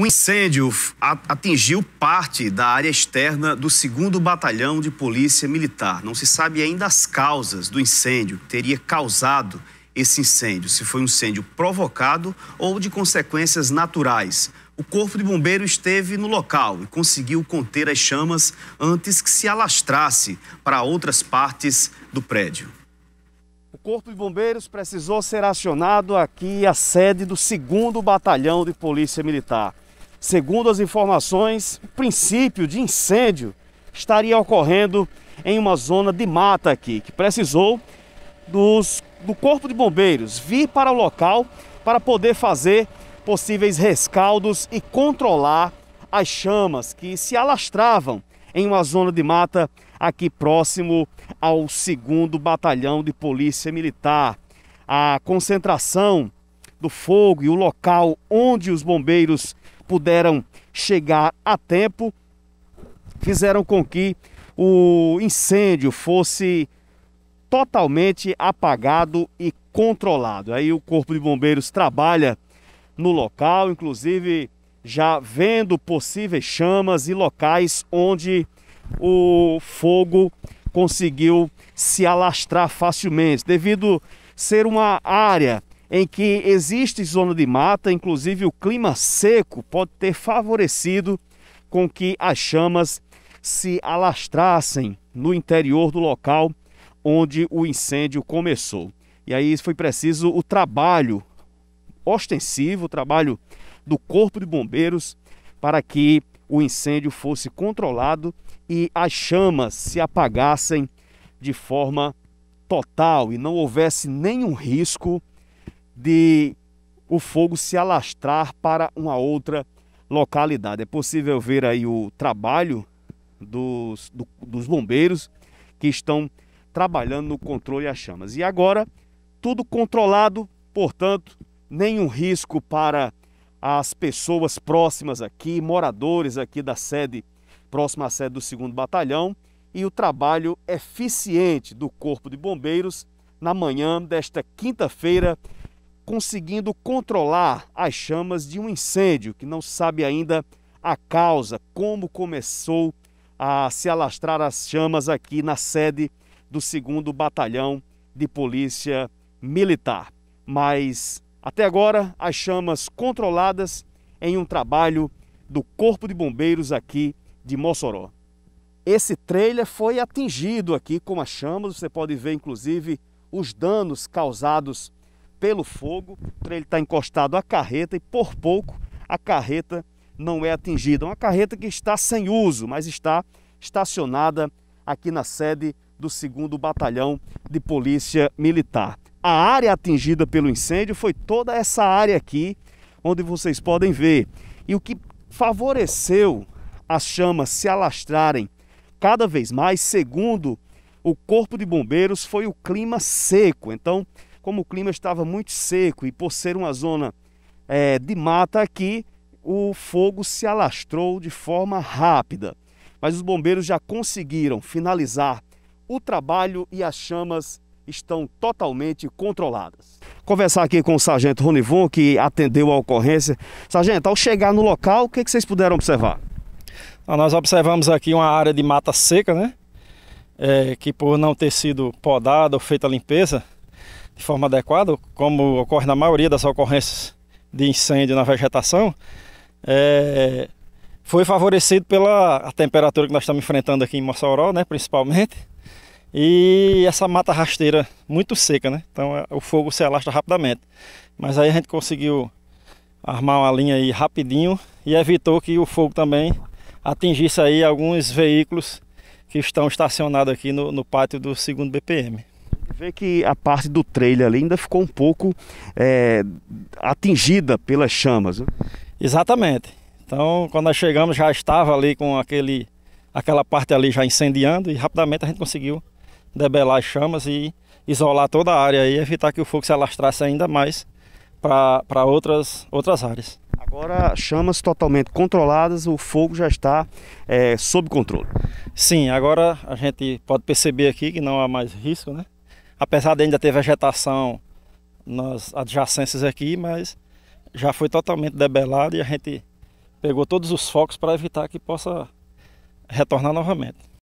Um incêndio atingiu parte da área externa do 2 Batalhão de Polícia Militar. Não se sabe ainda as causas do incêndio que teria causado esse incêndio, se foi um incêndio provocado ou de consequências naturais. O Corpo de Bombeiro esteve no local e conseguiu conter as chamas antes que se alastrasse para outras partes do prédio. O Corpo de Bombeiros precisou ser acionado aqui à sede do 2 Batalhão de Polícia Militar. Segundo as informações, o princípio de incêndio estaria ocorrendo em uma zona de mata aqui, que precisou dos, do Corpo de Bombeiros vir para o local para poder fazer possíveis rescaldos e controlar as chamas que se alastravam em uma zona de mata aqui próximo ao 2 Batalhão de Polícia Militar. A concentração do fogo e o local onde os bombeiros puderam chegar a tempo, fizeram com que o incêndio fosse totalmente apagado e controlado. Aí o Corpo de Bombeiros trabalha no local, inclusive já vendo possíveis chamas e locais onde o fogo conseguiu se alastrar facilmente, devido ser uma área em que existe zona de mata, inclusive o clima seco pode ter favorecido com que as chamas se alastrassem no interior do local onde o incêndio começou. E aí foi preciso o trabalho ostensivo, o trabalho do Corpo de Bombeiros para que o incêndio fosse controlado e as chamas se apagassem de forma total e não houvesse nenhum risco de o fogo se alastrar para uma outra localidade. É possível ver aí o trabalho dos, do, dos bombeiros que estão trabalhando no controle às chamas. E agora, tudo controlado, portanto, nenhum risco para as pessoas próximas aqui, moradores aqui da sede, próxima à sede do 2 Batalhão, e o trabalho eficiente do Corpo de Bombeiros na manhã desta quinta-feira, conseguindo controlar as chamas de um incêndio que não sabe ainda a causa, como começou a se alastrar as chamas aqui na sede do 2 Batalhão de Polícia Militar. Mas até agora, as chamas controladas em um trabalho do Corpo de Bombeiros aqui de Mossoró. Esse trailer foi atingido aqui com as chamas, você pode ver inclusive os danos causados pelo fogo, para ele está encostado à carreta e por pouco a carreta não é atingida. Uma carreta que está sem uso, mas está estacionada aqui na sede do 2 Batalhão de Polícia Militar. A área atingida pelo incêndio foi toda essa área aqui, onde vocês podem ver. E o que favoreceu as chamas se alastrarem cada vez mais, segundo o Corpo de Bombeiros, foi o clima seco. Então, como o clima estava muito seco e por ser uma zona é, de mata aqui, o fogo se alastrou de forma rápida. Mas os bombeiros já conseguiram finalizar o trabalho e as chamas estão totalmente controladas. Conversar aqui com o sargento Ronivon, que atendeu a ocorrência. Sargento, ao chegar no local, o que, é que vocês puderam observar? Ah, nós observamos aqui uma área de mata seca, né? É, que por não ter sido podada ou feita a limpeza, de forma adequada, como ocorre na maioria das ocorrências de incêndio na vegetação, é, foi favorecido pela temperatura que nós estamos enfrentando aqui em Mossoró, né, principalmente, e essa mata rasteira muito seca, né? Então é, o fogo se alastra rapidamente. Mas aí a gente conseguiu armar uma linha aí rapidinho e evitou que o fogo também atingisse aí alguns veículos que estão estacionados aqui no, no pátio do segundo BPM vê que a parte do trailer ali ainda ficou um pouco é, atingida pelas chamas. Né? Exatamente. Então, quando nós chegamos, já estava ali com aquele, aquela parte ali já incendiando e rapidamente a gente conseguiu debelar as chamas e isolar toda a área e evitar que o fogo se alastrasse ainda mais para outras, outras áreas. Agora, chamas totalmente controladas, o fogo já está é, sob controle. Sim, agora a gente pode perceber aqui que não há mais risco, né? apesar de ainda ter vegetação nas adjacências aqui, mas já foi totalmente debelado e a gente pegou todos os focos para evitar que possa retornar novamente.